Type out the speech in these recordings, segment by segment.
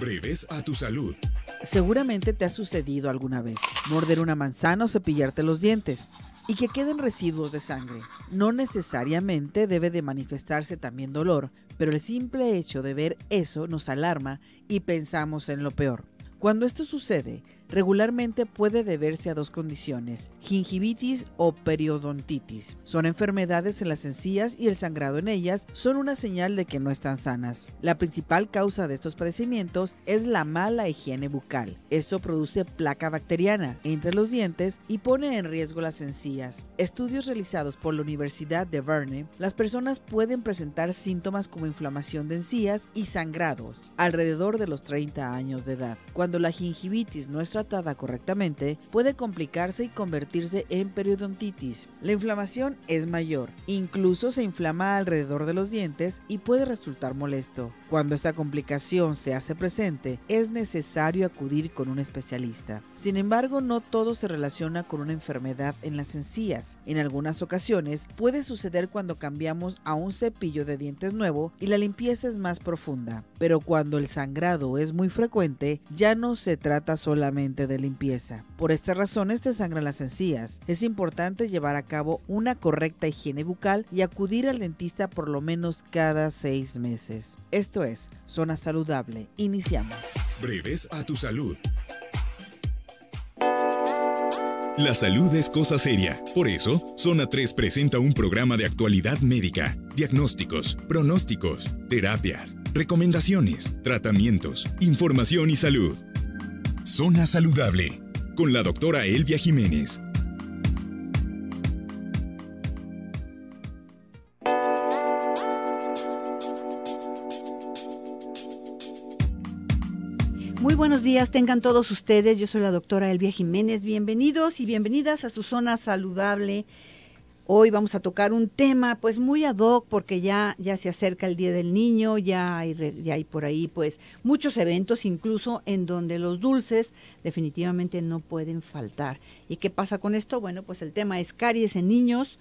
Breves a tu salud. Seguramente te ha sucedido alguna vez morder una manzana o cepillarte los dientes y que queden residuos de sangre. No necesariamente debe de manifestarse también dolor, pero el simple hecho de ver eso nos alarma y pensamos en lo peor. Cuando esto sucede, regularmente puede deberse a dos condiciones, gingivitis o periodontitis. Son enfermedades en las encías y el sangrado en ellas son una señal de que no están sanas. La principal causa de estos padecimientos es la mala higiene bucal. Esto produce placa bacteriana entre los dientes y pone en riesgo las encías. Estudios realizados por la Universidad de Verne, las personas pueden presentar síntomas como inflamación de encías y sangrados alrededor de los 30 años de edad. Cuando la gingivitis no es tratada correctamente, puede complicarse y convertirse en periodontitis. La inflamación es mayor, incluso se inflama alrededor de los dientes y puede resultar molesto. Cuando esta complicación se hace presente, es necesario acudir con un especialista. Sin embargo, no todo se relaciona con una enfermedad en las encías. En algunas ocasiones puede suceder cuando cambiamos a un cepillo de dientes nuevo y la limpieza es más profunda. Pero cuando el sangrado es muy frecuente, ya no se trata solamente de limpieza. Por estas razones te sangran las encías. Es importante llevar a cabo una correcta higiene bucal y acudir al dentista por lo menos cada seis meses. Esto Zona Saludable. Iniciamos. Breves a tu salud. La salud es cosa seria. Por eso, Zona 3 presenta un programa de actualidad médica, diagnósticos, pronósticos, terapias, recomendaciones, tratamientos, información y salud. Zona Saludable, con la doctora Elvia Jiménez, buenos días, tengan todos ustedes. Yo soy la doctora Elvia Jiménez. Bienvenidos y bienvenidas a su zona saludable. Hoy vamos a tocar un tema pues muy ad hoc porque ya, ya se acerca el Día del Niño, ya hay, ya hay por ahí pues muchos eventos incluso en donde los dulces definitivamente no pueden faltar. ¿Y qué pasa con esto? Bueno, pues el tema es caries en niños,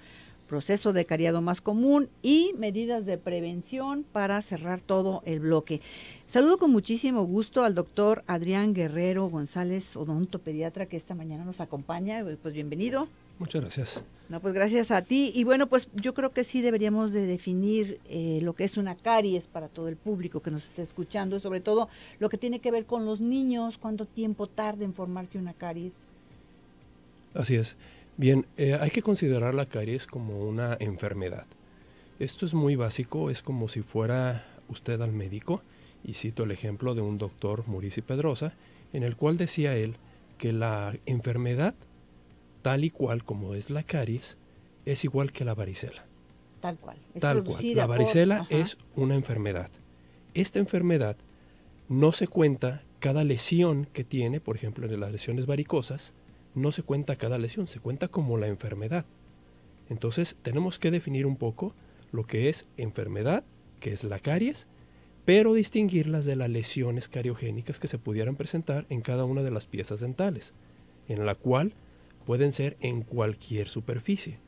proceso de cariado más común y medidas de prevención para cerrar todo el bloque. Saludo con muchísimo gusto al doctor Adrián Guerrero González, odontopediatra, que esta mañana nos acompaña. Eh, pues bienvenido. Muchas gracias. No, pues gracias a ti. Y bueno, pues yo creo que sí deberíamos de definir eh, lo que es una caries para todo el público que nos está escuchando, sobre todo lo que tiene que ver con los niños, cuánto tiempo tarda en formarse una caries. Así es. Bien, eh, hay que considerar la caries como una enfermedad. Esto es muy básico, es como si fuera usted al médico, y cito el ejemplo de un doctor Murici Pedrosa, en el cual decía él que la enfermedad, tal y cual como es la caries, es igual que la varicela. Tal cual. tal cual. La varicela es una enfermedad. Esta enfermedad no se cuenta cada lesión que tiene, por ejemplo, en las lesiones varicosas, no se cuenta cada lesión, se cuenta como la enfermedad. Entonces tenemos que definir un poco lo que es enfermedad, que es la caries, pero distinguirlas de las lesiones cariogénicas que se pudieran presentar en cada una de las piezas dentales, en la cual pueden ser en cualquier superficie.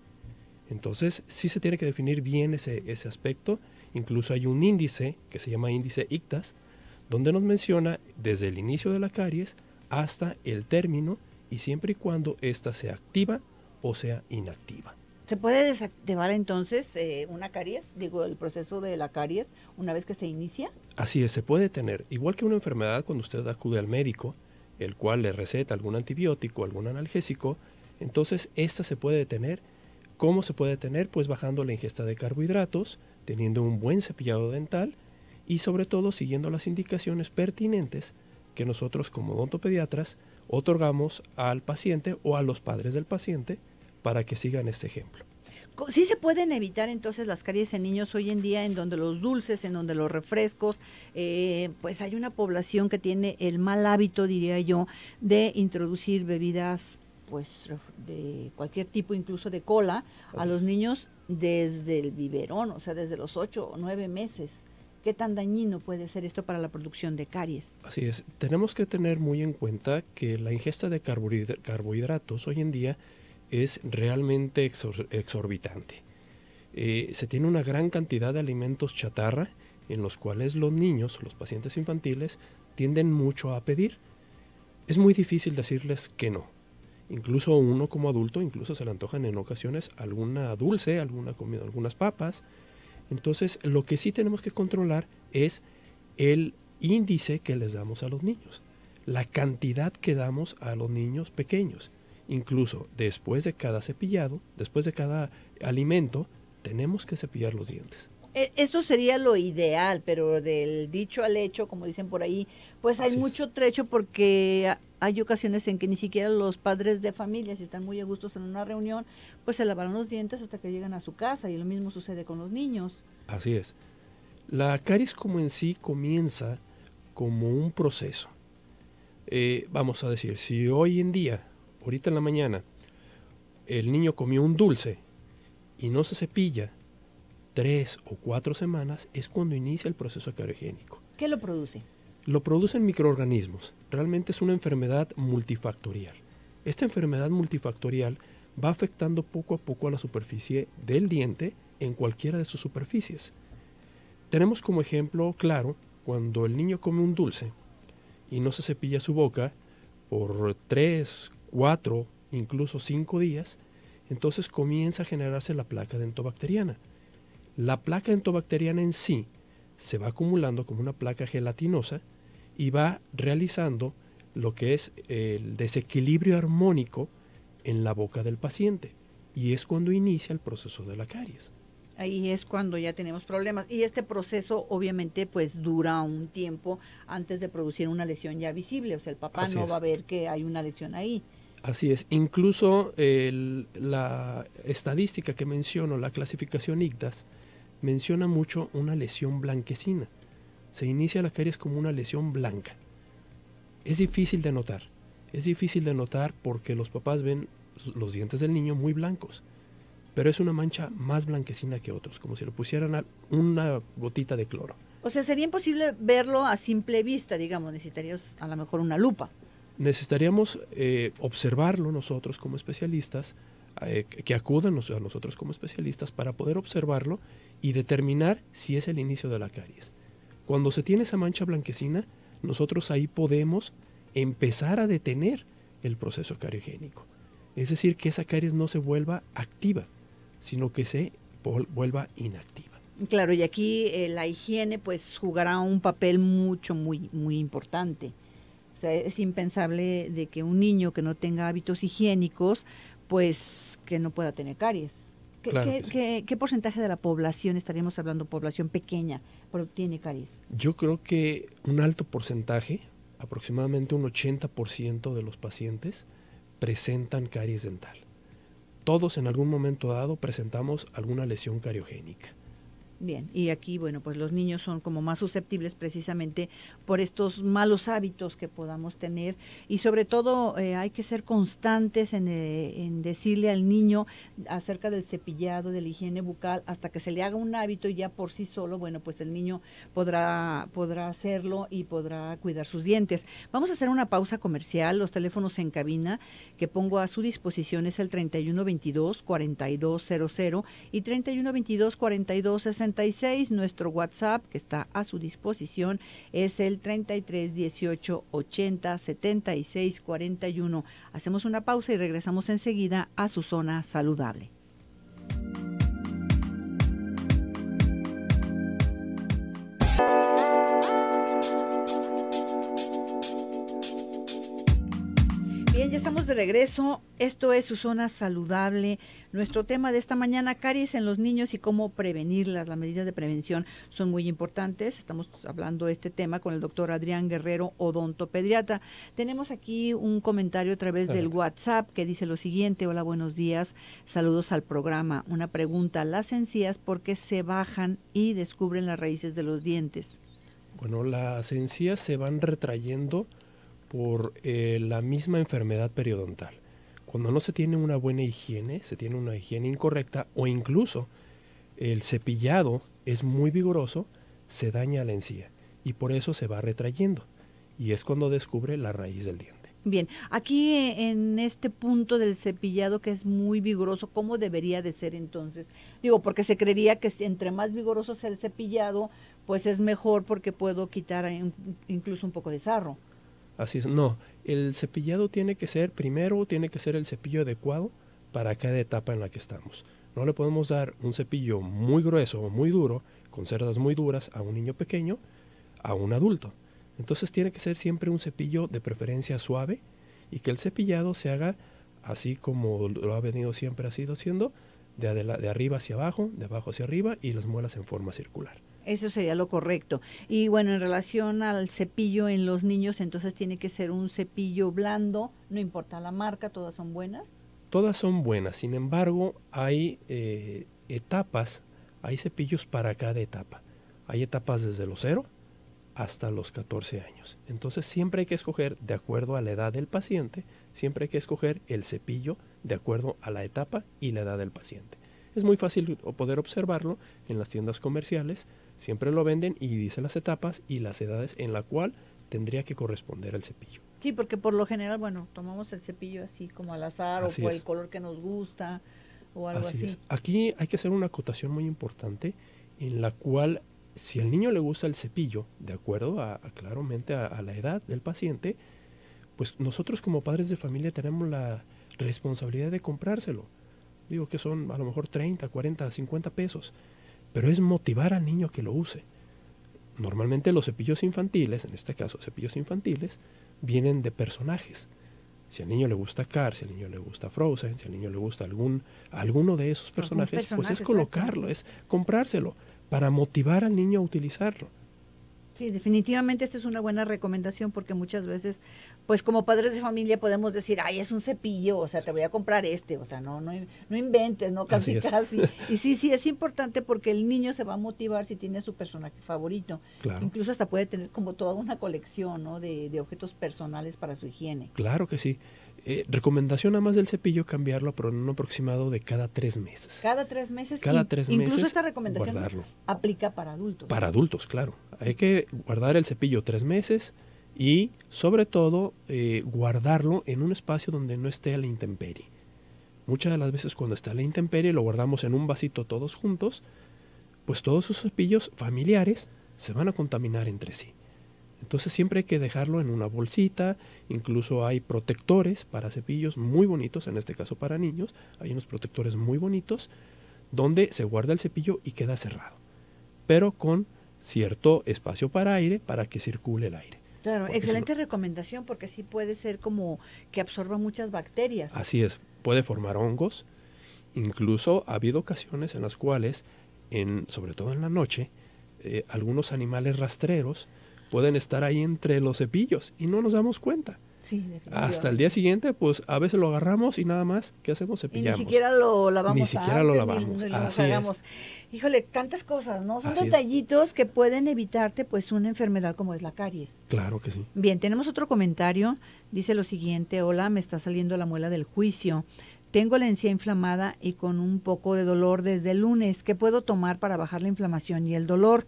Entonces sí se tiene que definir bien ese, aspecto, incluso hay un índice que se llama índice ICTAS, donde nos menciona desde el inicio de la caries hasta el término siempre y cuando ésta sea activa o sea inactiva. ¿Se puede desactivar entonces eh, una caries, digo, el proceso de la caries una vez que se inicia? Así es, se puede tener. Igual que una enfermedad cuando usted acude al médico, el cual le receta algún antibiótico, algún analgésico, entonces esta se puede detener. ¿Cómo se puede detener? Pues bajando la ingesta de carbohidratos, teniendo un buen cepillado dental y sobre todo siguiendo las indicaciones pertinentes que nosotros como odontopediatras otorgamos al paciente o a los padres del paciente para que sigan este ejemplo. ¿Sí se pueden evitar entonces las caries en niños hoy en día en donde los dulces, en donde los refrescos, eh, pues hay una población que tiene el mal hábito, diría yo, de introducir bebidas pues de cualquier tipo, incluso de cola, a los niños desde el biberón, o sea, desde los ocho o nueve meses? ¿Qué tan dañino puede ser esto para la producción de caries? Así es, tenemos que tener muy en cuenta que la ingesta de carbohidratos hoy en día es realmente exorbitante. Eh, se tiene una gran cantidad de alimentos chatarra en los cuales los niños, los pacientes infantiles, tienden mucho a pedir. Es muy difícil decirles que no. Incluso uno como adulto, incluso se le antojan en ocasiones alguna dulce, alguna comida, algunas papas, entonces, lo que sí tenemos que controlar es el índice que les damos a los niños, la cantidad que damos a los niños pequeños. Incluso después de cada cepillado, después de cada alimento, tenemos que cepillar los dientes. E, esto sería lo ideal, pero del dicho al hecho, como dicen por ahí, pues hay mucho trecho porque hay ocasiones en que ni siquiera los padres de familia, si están muy a gusto en una reunión, pues se lavan los dientes hasta que llegan a su casa y lo mismo sucede con los niños. Así es. La caries como en sí comienza como un proceso. Eh, vamos a decir, si hoy en día, ahorita en la mañana, el niño comió un dulce y no se cepilla, tres o cuatro semanas es cuando inicia el proceso cariogénico. ¿Qué lo produce? Lo producen microorganismos. Realmente es una enfermedad multifactorial. Esta enfermedad multifactorial va afectando poco a poco a la superficie del diente en cualquiera de sus superficies. Tenemos como ejemplo claro cuando el niño come un dulce y no se cepilla su boca por tres cuatro incluso cinco días, entonces comienza a generarse la placa dentobacteriana. La placa entobacteriana en sí se va acumulando como una placa gelatinosa y va realizando lo que es el desequilibrio armónico en la boca del paciente. Y es cuando inicia el proceso de la caries. Ahí es cuando ya tenemos problemas. Y este proceso obviamente pues dura un tiempo antes de producir una lesión ya visible. O sea, el papá no va a ver que hay una lesión ahí. Así es. Incluso la estadística que menciono, la clasificación ICDAS, menciona mucho una lesión blanquecina. Se inicia la caries como una lesión blanca. Es difícil de notar. Es difícil de notar porque los papás ven los dientes del niño muy blancos. Pero es una mancha más blanquecina que otros, como si lo pusieran una gotita de cloro. O sea, sería imposible verlo a simple vista, digamos, necesitarías a lo mejor una lupa necesitaríamos eh, observarlo nosotros como especialistas, eh, que acudan a nosotros como especialistas para poder observarlo y determinar si es el inicio de la caries. Cuando se tiene esa mancha blanquecina, nosotros ahí podemos empezar a detener el proceso cariogénico. Es decir, que esa caries no se vuelva activa, sino que se vuelva inactiva. Claro, y aquí eh, la higiene pues jugará un papel mucho, muy importante. O sea, es impensable de que un niño que no tenga hábitos higiénicos, pues que no pueda tener caries. ¿Qué, porcentaje de la población, estaríamos hablando población pequeña, pero tiene caries? Yo creo que un alto porcentaje, aproximadamente un 80% de los pacientes presentan caries dental. Todos en algún momento dado presentamos alguna lesión cariogénica. Bien, y aquí, bueno, pues los niños son como más susceptibles precisamente por estos malos hábitos que podamos tener y sobre todo eh, hay que ser constantes eh, en, decirle al niño acerca del cepillado, de la higiene bucal, hasta que se le haga un hábito y ya por sí solo, bueno, pues el niño podrá, podrá hacerlo y podrá cuidar sus dientes. Vamos a hacer una pausa comercial, los teléfonos en cabina que pongo a su disposición es el 3122-4200 y 3122 el nuestro WhatsApp que está a su disposición es el 33 18 80 76 41. Hacemos una pausa y regresamos enseguida a su zona saludable. de regreso. Esto es su zona saludable. Nuestro tema de esta mañana, caries en los niños y cómo prevenirlas. Las medidas de prevención son muy importantes. Estamos hablando de este tema con el doctor Adrián Guerrero, odontopediata. Tenemos aquí un comentario a través del WhatsApp que dice lo siguiente. Hola, buenos días. Saludos al programa. Una pregunta. ¿Las encías por qué se bajan y descubren las raíces de los dientes? Bueno, las encías se van retrayendo por eh, la misma enfermedad periodontal. Cuando no se tiene una buena higiene, se tiene una higiene incorrecta o incluso el cepillado es muy vigoroso, se daña la encía y por eso se va retrayendo y es cuando descubre la raíz del diente. Bien, aquí eh, en este punto del cepillado que es muy vigoroso, ¿cómo debería de ser entonces? Digo, porque se creería que entre más vigoroso sea el cepillado, pues es mejor porque puedo quitar eh, incluso un poco de sarro. Así es, no, el cepillado tiene que ser, primero tiene que ser el cepillo adecuado para cada etapa en la que estamos. No le podemos dar un cepillo muy grueso o muy duro, con cerdas muy duras, a un niño pequeño, a un adulto. Entonces tiene que ser siempre un cepillo de preferencia suave y que el cepillado se haga así como lo ha venido siempre, ha sido siendo, de, de arriba hacia abajo, de abajo hacia arriba y las muelas en forma circular. Eso sería lo correcto. Y bueno, en relación al cepillo en los niños, entonces tiene que ser un cepillo blando, no importa la marca, todas son buenas. Todas son buenas, sin embargo, hay eh, etapas, hay cepillos para cada etapa. Hay etapas desde los 0 hasta los 14 años. Entonces siempre hay que escoger, de acuerdo a la edad del paciente, siempre hay que escoger el cepillo de acuerdo a la etapa y la edad del paciente. Es muy fácil poder observarlo en las tiendas comerciales Siempre lo venden y dicen las etapas y las edades en la cual tendría que corresponder al cepillo. Sí, porque por lo general, bueno, tomamos el cepillo así como al azar o el color que nos gusta o algo así. Aquí hay que hacer una acotación muy importante en la cual si al niño le gusta el cepillo, de acuerdo a, claramente a, a, la edad del paciente, pues nosotros como padres de familia tenemos la responsabilidad de comprárselo. Digo que son a lo mejor 30, 40, 50 pesos pero es motivar al niño que lo use. Normalmente los cepillos infantiles, en este caso cepillos infantiles, vienen de personajes. Si al niño le gusta Car, si al niño le gusta Frozen, si al niño le gusta algún, alguno de esos personajes, pues es colocarlo, es comprárselo para motivar al niño a utilizarlo. Sí, definitivamente esta es una buena recomendación porque muchas veces, pues como padres de familia podemos decir, ay, es un cepillo, o sea, te voy a comprar este, o sea, no, no, no inventes, ¿no? Casi, casi. Y sí, sí, es importante porque el niño se va a motivar si tiene su personaje favorito. Claro. Incluso hasta puede tener como toda una colección, ¿no? De, de objetos personales para su higiene. Claro que sí. Eh, recomendación a más del cepillo cambiarlo por un aproximado de cada tres meses. Cada tres meses. Cada tres meses. Incluso esta recomendación aplica para adultos. Para adultos, claro. Hay que guardar el cepillo tres meses y sobre todo eh, guardarlo en un espacio donde no esté a la intemperie. Muchas de las veces cuando está a la intemperie lo guardamos en un vasito todos juntos, pues todos sus cepillos familiares se van a contaminar entre sí. Entonces siempre hay que dejarlo en una bolsita, incluso hay protectores para cepillos muy bonitos, en este caso para niños, hay unos protectores muy bonitos donde se guarda el cepillo y queda cerrado, pero con cierto espacio para aire para que circule el aire. Claro, excelente recomendación porque sí puede ser como que absorba muchas bacterias. Así es, puede formar hongos, incluso ha habido ocasiones en las cuales, sobre todo en la noche, eh, algunos animales rastreros pueden estar ahí entre los cepillos y no nos damos cuenta. Sí, Hasta el día siguiente, pues a veces lo agarramos y nada más, ¿qué hacemos? Cepillamos. ni siquiera lo lavamos. Ni siquiera lo lavamos. Así es. Híjole, tantas cosas, ¿no? Son detallitos que pueden evitarte pues una enfermedad como es la caries. Claro que sí. Bien, tenemos otro comentario. Dice lo siguiente, hola, me está saliendo la muela del juicio. Tengo la encía inflamada y con un poco de dolor desde el lunes. ¿Qué puedo tomar para bajar la inflamación y el dolor?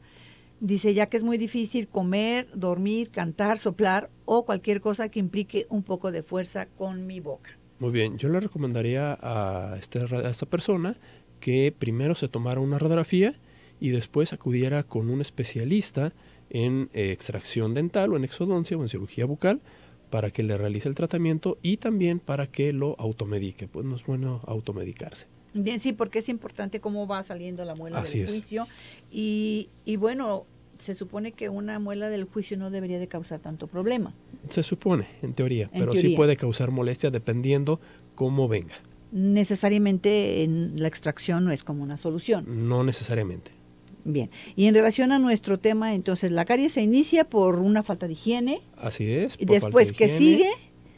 Dice, ya que es muy difícil comer, dormir, cantar, soplar o cualquier cosa que implique un poco de fuerza con mi boca. Muy bien, yo le recomendaría a, este esta persona que primero se tomara una radiografía y después acudiera con un especialista en eh, extracción dental o en exodoncia o en cirugía bucal para que le realice el tratamiento y también para que lo automedique. Pues no es bueno automedicarse. Bien, sí, porque es importante cómo va saliendo la muela del juicio y, bueno, se supone que una muela del juicio no debería de causar tanto problema. Se supone, en teoría, pero sí puede causar molestia dependiendo cómo venga. Necesariamente la extracción no es como una solución. No necesariamente. Bien, y en relación a nuestro tema, entonces la caries se inicia por una falta de higiene. Así es. Y después, que sigue?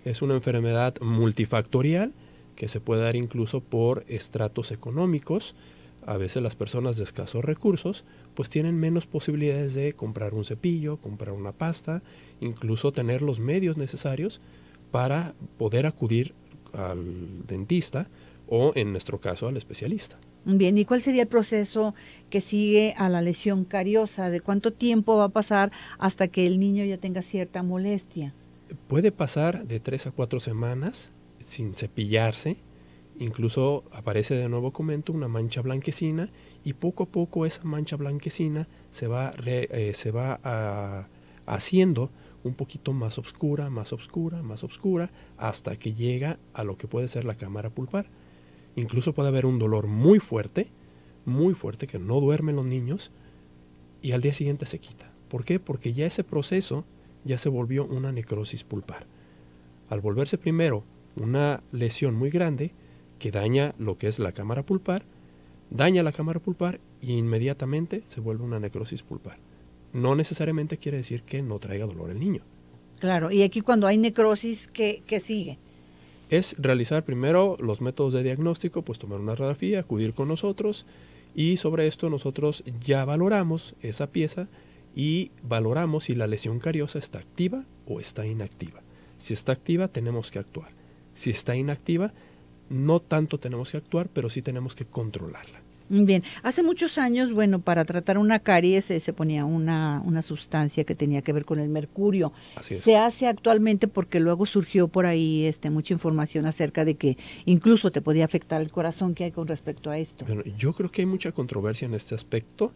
Es una enfermedad multifactorial que se puede dar incluso por estratos económicos a veces las personas de escasos recursos pues tienen menos posibilidades de comprar un cepillo, comprar una pasta, incluso tener los medios necesarios para poder acudir al dentista o en nuestro caso al especialista. Bien, ¿y cuál sería el proceso que sigue a la lesión cariosa? ¿De cuánto tiempo va a pasar hasta que el niño ya tenga cierta molestia? Puede pasar de tres a cuatro semanas sin cepillarse, Incluso aparece de nuevo, comento, una mancha blanquecina y poco a poco esa mancha blanquecina se va, eh, se va ah, haciendo un poquito más oscura, más oscura, más oscura, hasta que llega a lo que puede ser la cámara pulpar. Incluso puede haber un dolor muy fuerte, muy fuerte, que no duermen los niños, y al día siguiente se quita. ¿Por qué? Porque ya ese proceso ya se volvió una necrosis pulpar. Al volverse primero una lesión muy grande, que daña lo que es la cámara pulpar, daña la cámara pulpar e inmediatamente se vuelve una necrosis pulpar. No necesariamente quiere decir que no traiga dolor el niño. Claro, y aquí cuando hay necrosis, ¿qué, qué sigue? Es realizar primero los métodos de diagnóstico, pues tomar una radiografía, acudir con nosotros y sobre esto nosotros ya valoramos esa pieza y valoramos si la lesión cariosa está activa o está inactiva. Si está activa tenemos que actuar. Si está inactiva no tanto tenemos que actuar, pero sí tenemos que controlarla. Bien, hace muchos años, bueno, para tratar una caries eh, se ponía una, sustancia que tenía que ver con el mercurio. Se hace actualmente porque luego surgió por ahí este, mucha información acerca de que incluso te podía afectar el corazón que hay con respecto a esto. Bueno, yo creo que hay mucha controversia en este aspecto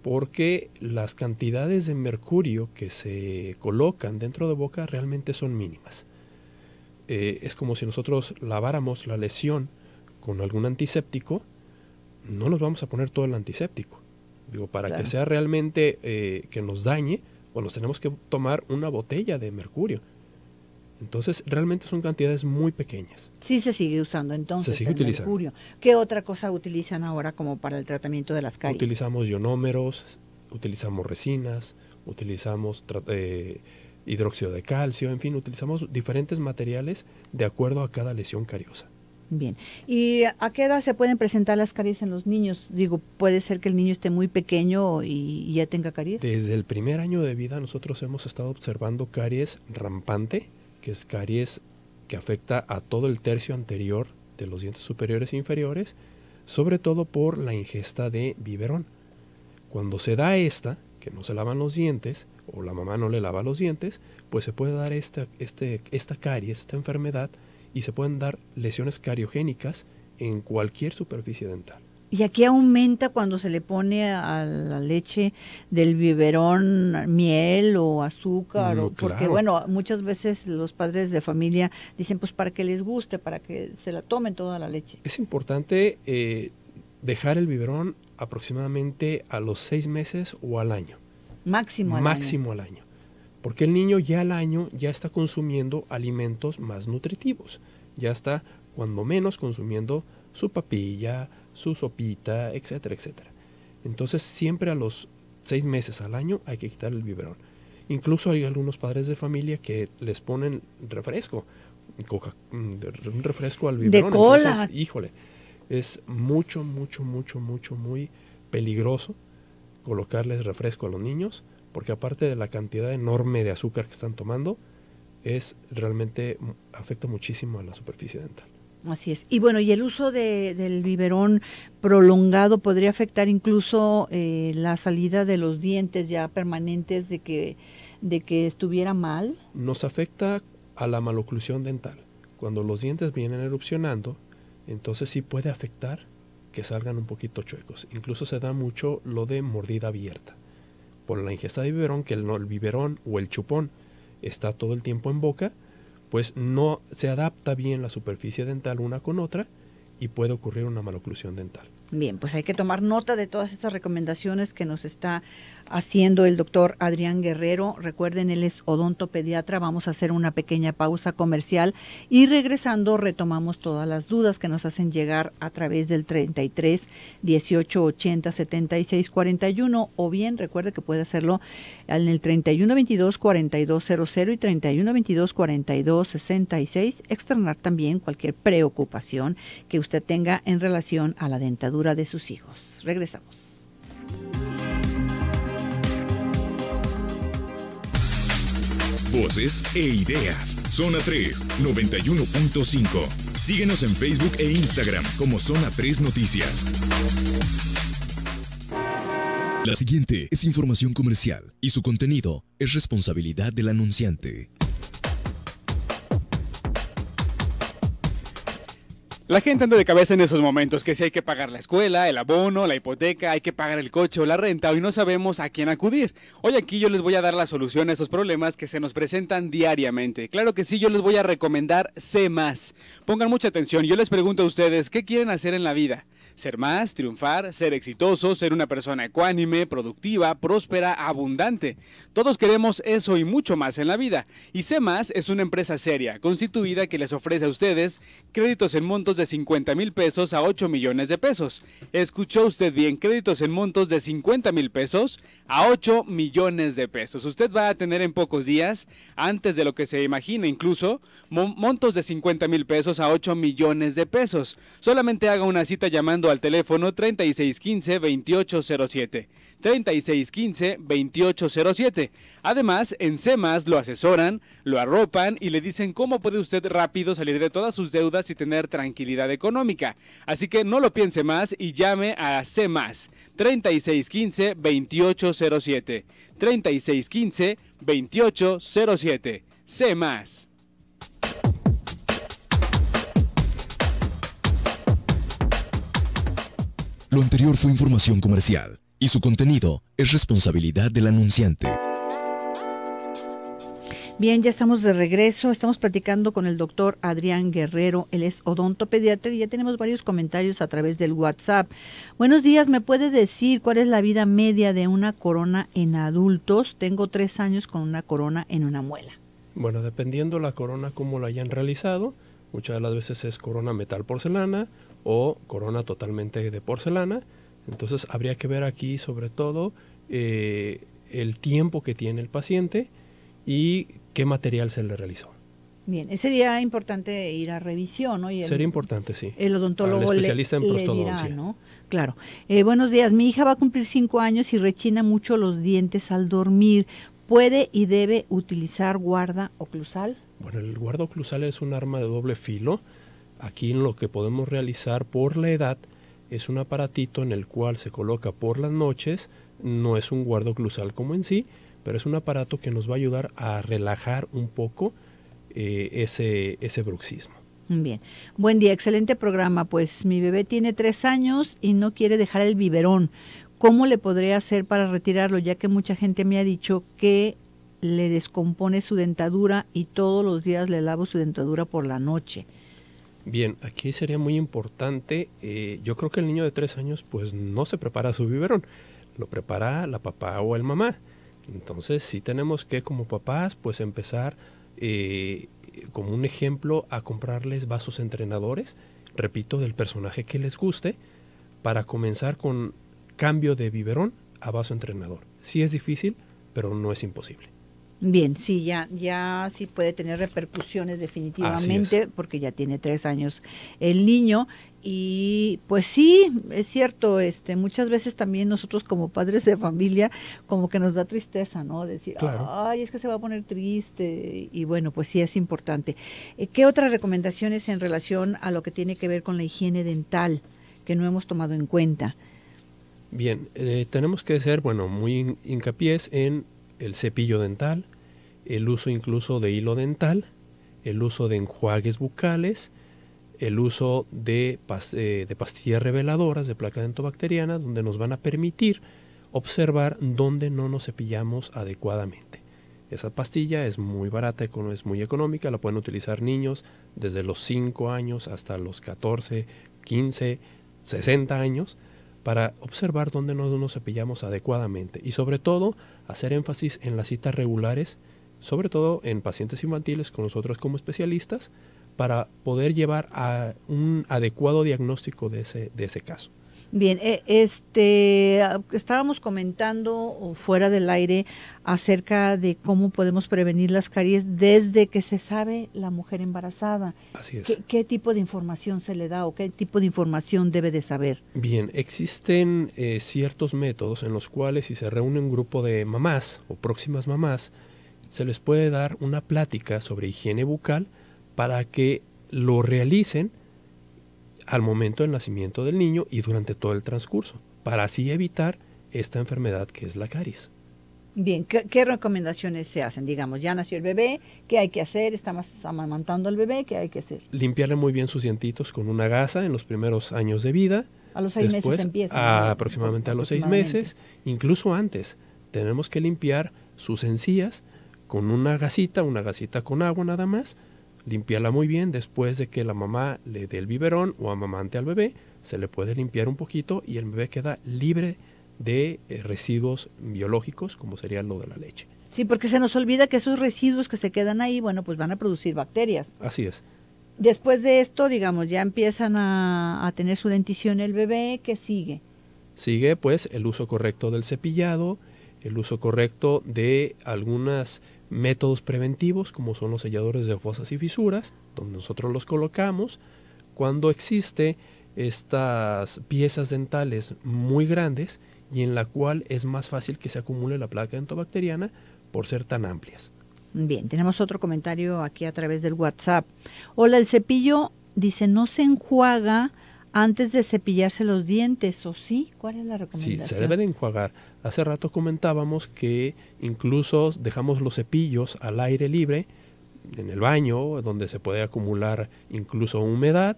porque las cantidades de mercurio que se colocan dentro de boca realmente son mínimas. Eh, es como si nosotros laváramos la lesión con algún antiséptico, no nos vamos a poner todo el antiséptico. Digo, para que sea realmente eh, que nos dañe, o pues nos tenemos que tomar una botella de mercurio. Entonces, realmente son cantidades muy pequeñas. Sí, se sigue usando entonces. Se Mercurio. ¿Qué otra cosa utilizan ahora como para el tratamiento de las caries? Utilizamos ionómeros, utilizamos resinas, utilizamos eh, hidróxido de calcio, en fin, utilizamos diferentes materiales de acuerdo a cada lesión cariosa. Bien, ¿y a qué edad se pueden presentar las caries en los niños? Digo, puede ser que el niño esté muy pequeño y, ya tenga caries. Desde el primer año de vida nosotros hemos estado observando caries rampante, que es caries que afecta a todo el tercio anterior de los dientes superiores e inferiores, sobre todo por la ingesta de biberón. Cuando se da esta, que no se lavan los dientes o la mamá no le lava los dientes, pues se puede dar esta, este, esta caries, esta enfermedad, y se pueden dar lesiones cariogénicas en cualquier superficie dental. Y aquí aumenta cuando se le pone a la leche del biberón miel o azúcar, mm, o, porque bueno, muchas veces los padres de familia dicen pues para que les guste, para que se la tomen toda la leche. Es importante eh, dejar el biberón aproximadamente a los seis meses o al año. Máximo al Máximo año. al año. Porque el niño ya al año ya está consumiendo alimentos más nutritivos. Ya está, cuando menos, consumiendo su papilla, su sopita, etcétera, etcétera. Entonces, siempre a los seis meses al año hay que quitar el biberón. Incluso hay algunos padres de familia que les ponen refresco, mm, un refresco al biberón. De cola. híjole es mucho, mucho, mucho, mucho, muy peligroso colocarles refresco a los niños, porque aparte de la cantidad enorme de azúcar que están tomando, es realmente mm, afecta muchísimo a la superficie dental. Así es. Y bueno, y el uso del biberón prolongado podría afectar incluso eh, la salida de los dientes ya permanentes de que, de que estuviera mal. Nos afecta a la maloclusión dental. Cuando los dientes vienen erupcionando, entonces sí puede afectar que salgan un poquito chuecos. Incluso se da mucho lo de mordida abierta. Por la ingesta de biberón, que el, biberón o el chupón está todo el tiempo en boca, pues no se adapta bien la superficie dental una con otra y puede ocurrir una maloclusión dental. Bien, pues hay que tomar nota de todas estas recomendaciones que nos está haciendo el doctor Adrián Guerrero. Recuerden, él es odontopediatra. Vamos a hacer una pequeña pausa comercial y regresando retomamos todas las dudas que nos hacen llegar a través del 33 18 80 76 41 o bien recuerde que puede hacerlo en el 31 22 42 00 y 31 22 42 66. Externar también cualquier preocupación que usted tenga en relación a la dentadura de sus hijos. Regresamos. voces e ideas. Zona 3, 91.5. Síguenos en Facebook e Instagram como Zona 3 Noticias. La siguiente es información comercial y su contenido es responsabilidad del anunciante. La gente anda de cabeza en esos momentos, que si hay que pagar la escuela, el abono, la hipoteca, hay que pagar el coche o la renta, hoy no sabemos a quién acudir. Hoy aquí yo les voy a dar la solución a esos problemas que se nos presentan diariamente. Claro que sí, yo les voy a recomendar C más. Pongan mucha atención, yo les pregunto a ustedes, ¿qué quieren hacer en la vida? Ser más, triunfar, ser exitoso, ser una persona ecuánime, productiva, próspera, abundante. Todos queremos eso y mucho más en la vida. Y C es una empresa seria, constituida que les ofrece a ustedes créditos en montos de 50 mil pesos a 8 millones de pesos. Escuchó usted bien, créditos en montos de 50 mil pesos a 8 millones de pesos. Usted va a tener en pocos días, antes de lo que se imagina incluso, montos de 50 mil pesos a 8 millones de pesos. Solamente haga una cita llamando al teléfono 3615-2807. 3615-2807. Además, en CEMAS lo asesoran, lo arropan y le dicen cómo puede usted rápido salir de todas sus deudas y tener tranquilidad económica. Así que no lo piense más y llame a CEMAS 3615-2807. 3615-2807. CEMAS. Lo anterior fue información comercial y su contenido es responsabilidad del anunciante. Bien, ya estamos de regreso. Estamos platicando con el doctor Adrián Guerrero. Él es odontopediatra y ya tenemos varios comentarios a través del WhatsApp. Buenos días, ¿me puede decir cuál es la vida media de una corona en adultos? Tengo tres años con una corona en una muela. Bueno, dependiendo la corona, cómo la hayan realizado, muchas de las veces es corona metal porcelana o corona totalmente de porcelana. Entonces habría que ver aquí sobre todo eh, el tiempo que tiene el paciente y qué material se le realizó. Bien, eh, sería importante ir a revisión, ¿no? sería importante, sí. El odontólogo el especialista en ¿no? Claro. Eh, buenos días, mi hija va a cumplir cinco años y rechina mucho los dientes al dormir. ¿Puede y debe utilizar guarda oclusal? Bueno, el guarda oclusal es un arma de doble filo Aquí lo que podemos realizar por la edad es un aparatito en el cual se coloca por las noches, no es un guardo como en sí, pero es un aparato que nos va a ayudar a relajar un poco eh, ese, ese bruxismo. Bien, buen día, excelente programa. Pues mi bebé tiene tres años y no quiere dejar el biberón. ¿Cómo le podría hacer para retirarlo? Ya que mucha gente me ha dicho que le descompone su dentadura y todos los días le lavo su dentadura por la noche. Bien, aquí sería muy importante, eh, yo creo que el niño de tres años pues no se prepara su biberón, lo prepara la papá o el mamá. Entonces sí tenemos que como papás pues empezar eh, como un ejemplo a comprarles vasos entrenadores, repito, del personaje que les guste, para comenzar con cambio de biberón a vaso entrenador. Sí es difícil, pero no es imposible. Bien, sí, ya, ya sí puede tener repercusiones definitivamente, porque ya tiene tres años el niño. Y pues sí, es cierto, este, muchas veces también nosotros como padres de familia, como que nos da tristeza, ¿no? Decir, ay, es que se va a poner triste. Y bueno, pues sí es importante. Eh, ¿Qué otras recomendaciones en relación a lo que tiene que ver con la higiene dental que no hemos tomado en cuenta? Bien, eh, tenemos que ser, bueno, muy hincapiés en el cepillo dental, el uso incluso de hilo dental, el uso de enjuagues bucales, el uso de, eh, pastillas reveladoras de placa dentobacteriana, donde nos van a permitir observar dónde no nos cepillamos adecuadamente. Esa pastilla es muy barata, es muy económica, la pueden utilizar niños desde los 5 años hasta los 14, 15, 60 años para observar dónde no nos cepillamos adecuadamente y sobre todo hacer énfasis en las citas regulares sobre todo en pacientes infantiles con nosotros como especialistas, para poder llevar a un adecuado diagnóstico de ese, caso. Bien, eh, este, estábamos comentando fuera del aire acerca de cómo podemos prevenir las caries desde que se sabe la mujer embarazada. Así es. ¿Qué, tipo de información se le da o qué tipo de información debe de saber? Bien, existen eh, ciertos métodos en los cuales si se reúne un grupo de mamás o próximas mamás, se les puede dar una plática sobre higiene bucal para que lo realicen al momento del nacimiento del niño y durante todo el transcurso, para así evitar esta enfermedad que es la caries. Bien, ¿qué, recomendaciones se hacen? Digamos, ya nació el bebé, ¿qué hay que hacer? Estamos amamantando al bebé, ¿qué hay que hacer? Limpiarle muy bien sus dientitos con una gasa en los primeros años de vida. A los seis meses empieza. aproximadamente a los seis meses, incluso antes. Tenemos que limpiar sus encías con una gasita, una gasita con agua nada más, limpiarla muy bien después de que la mamá le dé el biberón o amamante al bebé, se le puede limpiar un poquito y el bebé queda libre de eh, residuos biológicos como sería lo de la leche. Sí, porque se nos olvida que esos residuos que se quedan ahí, bueno, pues van a producir bacterias. Así es. Después de esto, digamos, ya empiezan a, a tener su dentición el bebé, ¿qué sigue? Sigue pues el uso correcto del cepillado, el uso correcto de algunas métodos preventivos como son los selladores de fosas y fisuras, donde nosotros los colocamos. Cuando existe estas piezas dentales muy grandes y en la cual es más fácil que se acumule la placa dentobacteriana por ser tan amplias. Bien, tenemos otro comentario aquí a través del WhatsApp. Hola, el cepillo dice no se enjuaga antes de cepillarse los dientes, ¿o sí? ¿Cuál es la recomendación? Sí, se deben enjuagar. Hace rato comentábamos que incluso dejamos los cepillos al aire libre, en el baño, donde se puede acumular incluso humedad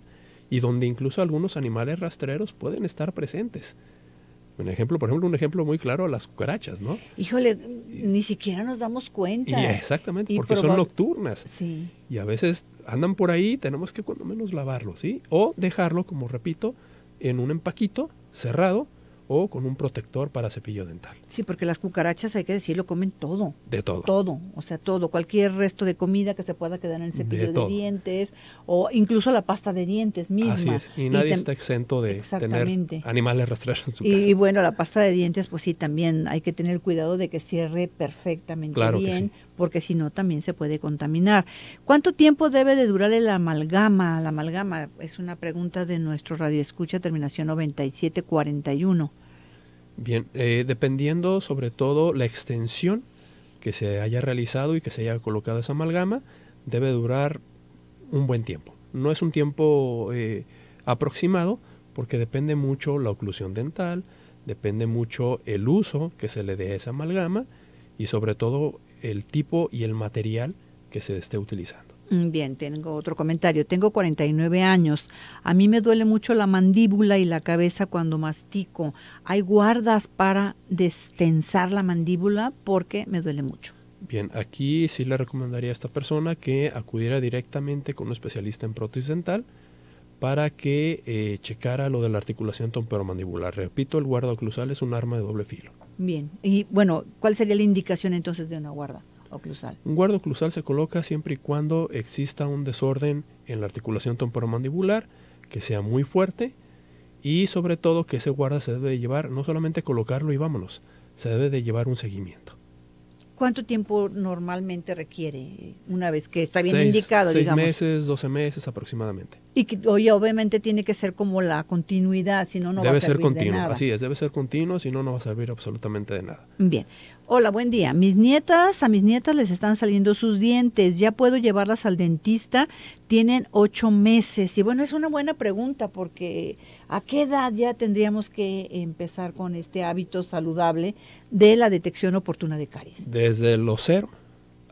y donde incluso algunos animales rastreros pueden estar presentes. Un ejemplo, por ejemplo, un ejemplo muy claro, las cucarachas, ¿no? Híjole, ni siquiera nos damos cuenta. exactamente, porque son nocturnas. Sí. Y a veces andan por ahí, tenemos que cuando menos lavarlo, ¿sí? O dejarlo, como repito, en un empaquito cerrado o con un protector para cepillo dental. Sí, porque las cucarachas, hay que decirlo, comen todo. De todo. Todo, o sea, todo, cualquier resto de comida que se pueda quedar en el cepillo de, dientes o incluso la pasta de dientes misma. Así es, y nadie está exento de tener animales rastreros en su y, casa. Y bueno, la pasta de dientes, pues sí, también hay que tener cuidado de que cierre perfectamente claro bien. Que porque si no también se puede contaminar. ¿Cuánto tiempo debe de durar el amalgama? La amalgama es una pregunta de nuestro radio escucha terminación 9741. Bien, eh, dependiendo sobre todo la extensión que se haya realizado y que se haya colocado esa amalgama, debe durar un buen tiempo. No es un tiempo eh, aproximado porque depende mucho la oclusión dental, depende mucho el uso que se le dé a esa amalgama y sobre todo el tipo y el material que se esté utilizando. Mm, bien, tengo otro comentario. Tengo 49 años. A mí me duele mucho la mandíbula y la cabeza cuando mastico. ¿Hay guardas para destensar la mandíbula? Porque me duele mucho. Bien, aquí sí le recomendaría a esta persona que acudiera directamente con un especialista en prótesis dental para que eh, checara lo de la articulación temporomandibular. Repito, el guarda oclusal es un arma de doble filo. Bien, y bueno, ¿cuál sería la indicación entonces de una guarda oclusal? Un guardo oclusal se coloca siempre y cuando exista un desorden en la articulación temporomandibular que sea muy fuerte y sobre todo que ese guarda se debe llevar, no solamente colocarlo y vámonos, se debe de llevar un seguimiento. ¿Cuánto tiempo normalmente requiere una vez que está bien indicado? Seis meses, 12 meses aproximadamente. Y que, obviamente tiene que ser como la continuidad, si no, no va a servir ser continuo, Así es, debe ser continuo, si no, no va a servir absolutamente de nada. Bien. Hola, buen día. Mis nietas, a mis nietas les están saliendo sus dientes. Ya puedo llevarlas al dentista. Tienen ocho meses. Y bueno, es una buena pregunta porque ¿a qué edad ya tendríamos que empezar con este hábito saludable de la detección oportuna de caries? Desde los cero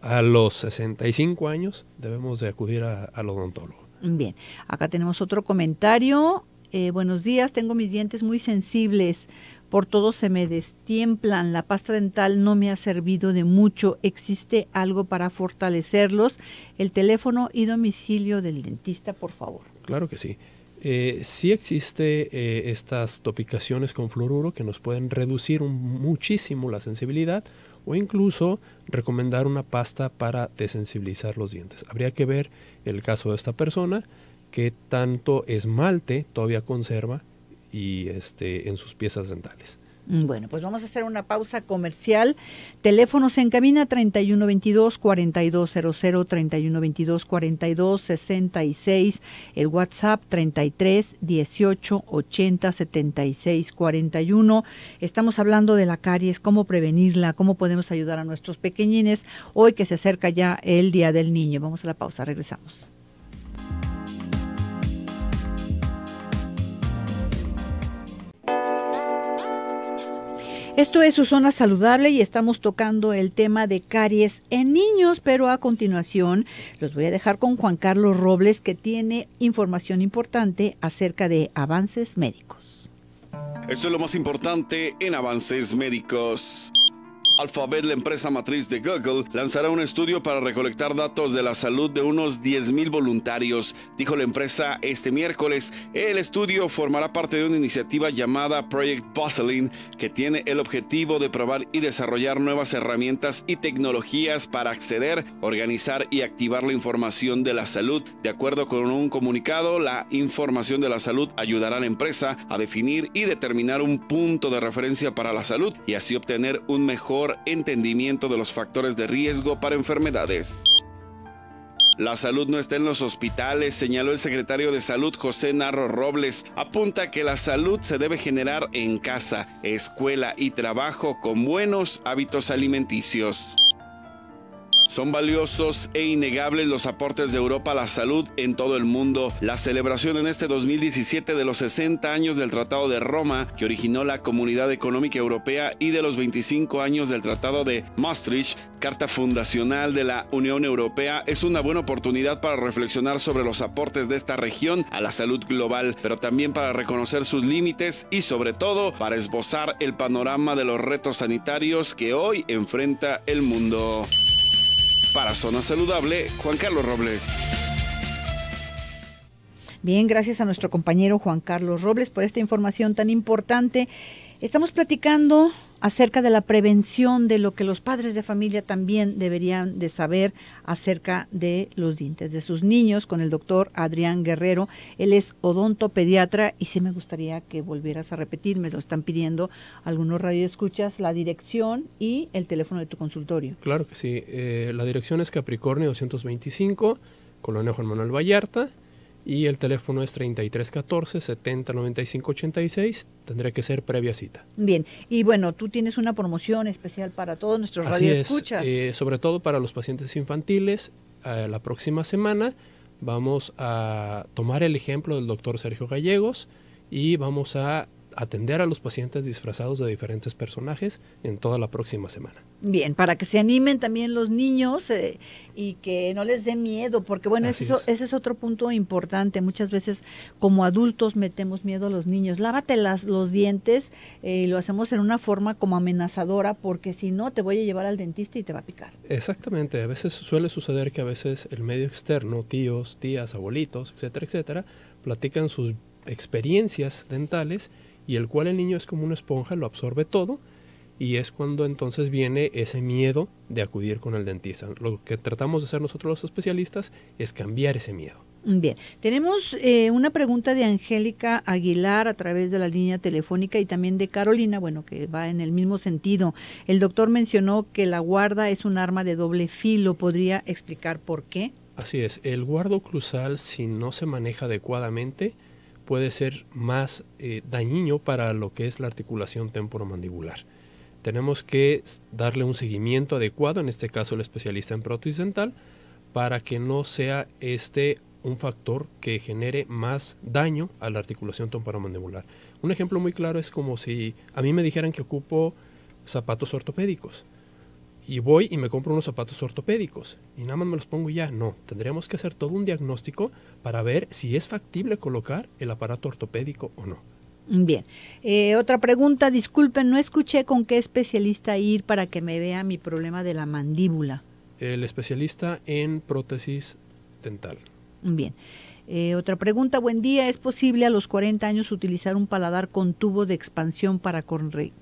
a los 65 años debemos de acudir al odontólogo. Bien, acá tenemos otro comentario. Eh, buenos días, tengo mis dientes muy sensibles, por todo se me destiemplan, la pasta dental no me ha servido de mucho, existe algo para fortalecerlos, el teléfono y domicilio del dentista, por favor. Claro que sí. Eh, sí existe eh, estas topicaciones con fluoruro que nos pueden reducir muchísimo la sensibilidad, o incluso recomendar una pasta para desensibilizar los dientes. Habría que ver el caso de esta persona, que tanto esmalte todavía conserva y este, en sus piezas dentales. Mm, bueno, pues vamos a hacer una pausa comercial. Teléfonos en cabina 3122-4200, 3122-4266, el WhatsApp 33 18 80 76 41. Estamos hablando de la caries, cómo prevenirla, cómo podemos ayudar a nuestros pequeñines hoy que se acerca ya el Día del Niño. Vamos a la pausa, regresamos. Esto es su zona saludable y estamos tocando el tema de caries en niños, pero a continuación los voy a dejar con Juan Carlos Robles que tiene información importante acerca de avances médicos. Esto es lo más importante en avances médicos. Alphabet, la empresa matriz de Google, lanzará un estudio para recolectar datos de la salud de unos 10.000 voluntarios, dijo la empresa este miércoles. El estudio formará parte de una iniciativa llamada Project Buzzling, que tiene el objetivo de probar y desarrollar nuevas herramientas y tecnologías para acceder, organizar y activar la información de la salud. De acuerdo con un comunicado, la información de la salud ayudará a la empresa a definir y determinar un punto de referencia para la salud y así obtener un mejor entendimiento de los factores de riesgo para enfermedades. La salud no está en los hospitales, señaló el secretario de Salud José Narro Robles. Apunta que la salud se debe generar en casa, escuela y trabajo con buenos hábitos alimenticios. Son valiosos e innegables los aportes de Europa a la salud en todo el mundo. La celebración en este 2017 de los 60 años del Tratado de Roma, que originó la Comunidad Económica Europea, y de los 25 años del Tratado de Maastricht, carta fundacional de la Unión Europea, es una buena oportunidad para reflexionar sobre los aportes de esta región a la salud global, pero también para reconocer sus límites y sobre todo para esbozar el panorama de los retos sanitarios que hoy enfrenta el mundo. Para Zona Saludable, Juan Carlos Robles. Bien, gracias a nuestro compañero Juan Carlos Robles por esta información tan importante. Estamos platicando acerca de la prevención de lo que los padres de familia también deberían de saber acerca de los dientes de sus niños con el doctor Adrián Guerrero. Él es odontopediatra y sí me gustaría que volvieras a repetir, me lo están pidiendo algunos radioescuchas, la dirección y el teléfono de tu consultorio. Claro que sí, eh, la dirección es Capricornio 225, Colonia Juan Manuel Vallarta y el teléfono es 3314 709586 Tendría que ser previa cita. Bien, y bueno, tú tienes una promoción especial para todos nuestros radioescuchas. Eh, sobre todo para los pacientes infantiles. Eh, la próxima semana vamos a tomar el ejemplo del doctor Sergio Gallegos y vamos a atender a los pacientes disfrazados de diferentes personajes en toda la próxima semana. Bien, para que se animen también los niños eh, y que no les dé miedo, porque bueno, ese es, otro punto importante. Muchas veces como adultos metemos miedo a los niños. Lávate las, los dientes eh, y lo hacemos en una forma como amenazadora, porque si no te voy a llevar al dentista y te va a picar. Exactamente, a veces suele suceder que a veces el medio externo, tíos, tías, abuelitos, etcétera, etcétera, platican sus experiencias dentales y el cual el niño es como una esponja, lo absorbe todo y es cuando entonces viene ese miedo de acudir con el dentista. Lo que tratamos de hacer nosotros los especialistas es cambiar ese miedo. Bien, tenemos eh, una pregunta de Angélica Aguilar a través de la línea telefónica y también de Carolina, bueno, que va en el mismo sentido. El doctor mencionó que la guarda es un arma de doble filo, ¿podría explicar por qué? Así es, el guardo cruzal si no se maneja adecuadamente, puede ser más eh, dañino para lo que es la articulación temporomandibular. Tenemos que darle un seguimiento adecuado, en este caso el especialista en prótesis dental, para que no sea este un factor que genere más daño a la articulación temporomandibular. Un ejemplo muy claro es como si a mí me dijeran que ocupo zapatos ortopédicos y voy y me compro unos zapatos ortopédicos y nada más me los pongo y ya. No, tendríamos que hacer todo un diagnóstico para ver si es factible colocar el aparato ortopédico o no. Bien, eh, otra pregunta, disculpen, no escuché con qué especialista ir para que me vea mi problema de la mandíbula. El especialista en prótesis dental. Bien. Eh, otra pregunta, buen día, ¿es posible a los 40 años utilizar un paladar con tubo de expansión para,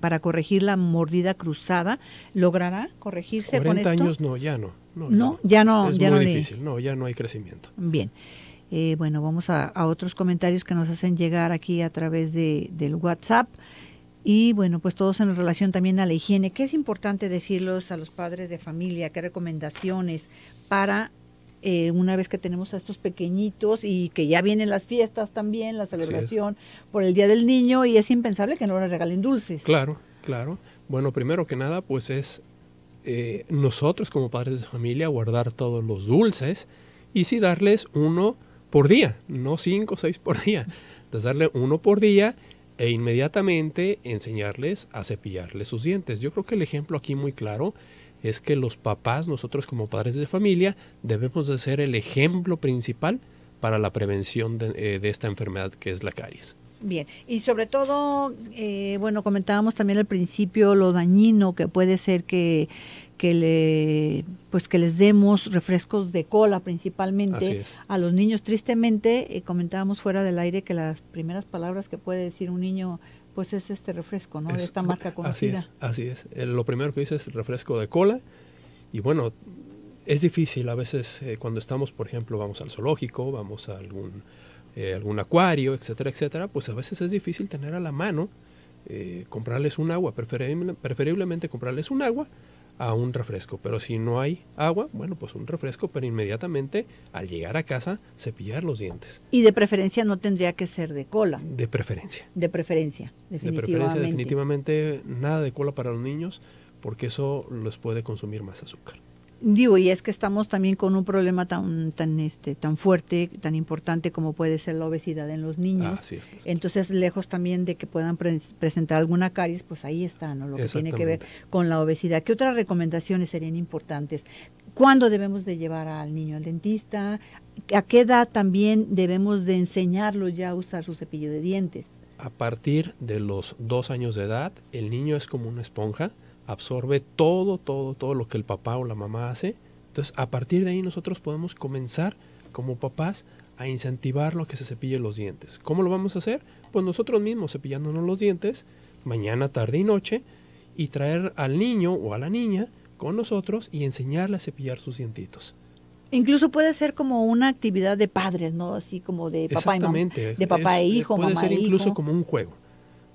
para corregir la mordida cruzada? ¿Logrará corregirse con esto? años no, ya no. No, ya no. Es muy difícil, no, ya no hay crecimiento. Bien. Eh, bueno, vamos a, otros comentarios que nos hacen llegar aquí a través de, del WhatsApp. Y bueno, pues todos en relación también a la higiene. ¿Qué es importante decirles a los padres de familia? ¿Qué recomendaciones para eh, una vez que tenemos a estos pequeñitos y que ya vienen las fiestas también, la celebración por el Día del Niño y es impensable que no les regalen dulces. Claro, claro. Bueno, primero que nada, pues es eh, nosotros como padres de familia guardar todos los dulces y sí darles uno por día, no cinco o seis por día. Entonces darle uno por día e inmediatamente enseñarles a cepillarles sus dientes. Yo creo que el ejemplo aquí muy claro es que los papás, nosotros como padres de familia, debemos de ser el ejemplo principal para la prevención de, eh, esta enfermedad que es la caries. Bien, y sobre todo, eh, bueno, comentábamos también al principio lo dañino que puede ser que, que le pues que les demos refrescos de cola principalmente a los niños tristemente eh, comentábamos fuera del aire que las primeras palabras que puede decir un niño pues es este refresco, ¿no? de esta marca conocida. Así es, así eh, es. lo primero que hice es refresco de cola y bueno, es difícil a veces eh, cuando estamos, por ejemplo, vamos al zoológico, vamos a algún, eh, algún acuario, etcétera, etcétera, pues a veces es difícil tener a la mano comprarles un agua, preferiblemente comprarles un agua a un refresco. Pero si no hay agua, bueno, pues un refresco, pero inmediatamente al llegar a casa, cepillar los dientes. Y de preferencia no tendría que ser de cola. De preferencia. De preferencia, definitivamente. De preferencia, definitivamente, nada de cola para los niños, porque eso les puede consumir más azúcar digo, y es que estamos también con un problema tan, tan, este, tan fuerte, tan importante como puede ser la obesidad en los niños. Entonces, lejos también de que puedan presentar alguna caries, pues ahí está, ¿no? Lo que tiene que ver con la obesidad. ¿Qué otras recomendaciones serían importantes? ¿Cuándo debemos de llevar al niño al dentista? ¿A qué edad también debemos de enseñarlo ya a usar su cepillo de dientes? A partir de los dos años de edad, el niño es como una esponja, absorbe todo, todo, todo lo que el papá o la mamá hace. Entonces, a partir de ahí nosotros podemos comenzar como papás a incentivar a que se cepille los dientes. ¿Cómo lo vamos a hacer? Pues nosotros mismos cepillándonos los dientes mañana, tarde y noche y traer al niño o a la niña con nosotros y enseñarle a cepillar sus dientitos. Incluso puede ser como una actividad de padres, ¿no? Así como de papá y mamá, de papá e eh, hijo, puede mamá ser e incluso como un juego.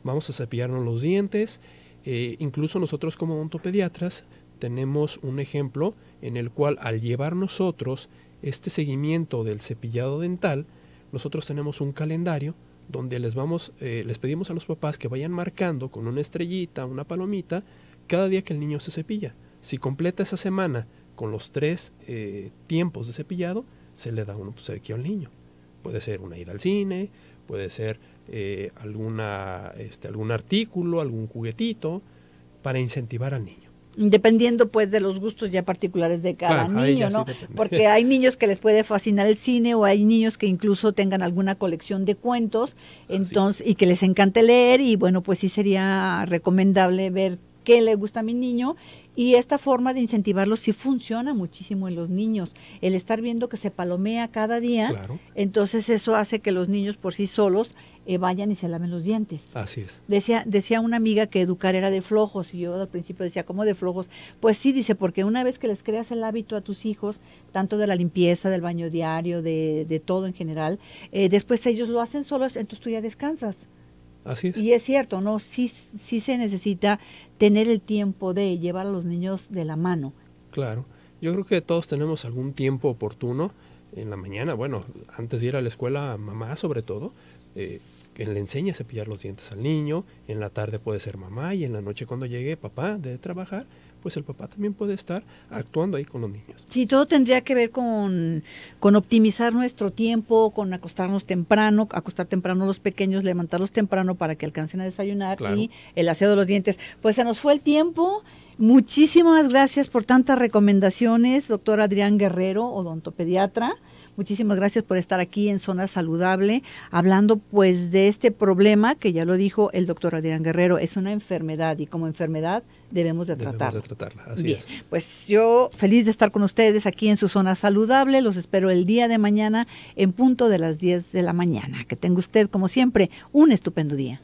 Vamos a cepillarnos los dientes eh, incluso nosotros como ontopediatras tenemos un ejemplo en el cual al llevar nosotros este seguimiento del cepillado dental, nosotros tenemos un calendario donde les vamos, eh, les pedimos a los papás que vayan marcando con una estrellita, una palomita, cada día que el niño se cepilla. Si completa esa semana con los tres eh, tiempos de cepillado, se le da un obsequio pues, al niño. Puede ser una ida al cine, puede ser eh, alguna, este, algún artículo, algún juguetito, para incentivar al niño. Dependiendo pues de los gustos ya particulares de cada niño, ¿no? Porque hay niños que les puede fascinar el cine o hay niños que incluso tengan alguna colección de cuentos, entonces y que les encante leer y bueno, pues sí sería recomendable ver qué le gusta a mi niño y esta forma de incentivarlo sí funciona muchísimo en los niños. El estar viendo que se palomea cada día, entonces eso hace que los niños por sí solos eh, vayan y se laven los dientes. Así es. Decía, decía una amiga que educar era de flojos, y yo al principio decía, ¿cómo de flojos? Pues sí, dice, porque una vez que les creas el hábito a tus hijos, tanto de la limpieza, del baño diario, de, de todo en general, eh, después ellos lo hacen solos, entonces tú ya descansas. Así es. Y es cierto, ¿no? Sí, sí se necesita tener el tiempo de llevar a los niños de la mano. Claro. Yo creo que todos tenemos algún tiempo oportuno en la mañana, bueno, antes de ir a la escuela, mamá sobre todo, eh, le enseña a cepillar los dientes al niño, en la tarde puede ser mamá y en la noche cuando llegue papá de trabajar, pues el papá también puede estar actuando ahí con los niños. Sí, todo tendría que ver con, optimizar nuestro tiempo, con acostarnos temprano, acostar temprano a los pequeños, levantarlos temprano para que alcancen a desayunar y el aseo de los dientes. Pues se nos fue el tiempo. Muchísimas gracias por tantas recomendaciones, doctor Adrián Guerrero, odontopediatra. Muchísimas gracias por estar aquí en Zona Saludable, hablando pues de este problema que ya lo dijo el doctor Adrián Guerrero, es una enfermedad y como enfermedad debemos de tratarla. Debemos de tratarla, así es. Pues yo feliz de estar con ustedes aquí en su Zona Saludable, los espero el día de mañana en punto de las 10 de la mañana. Que tenga usted, como siempre, un estupendo día.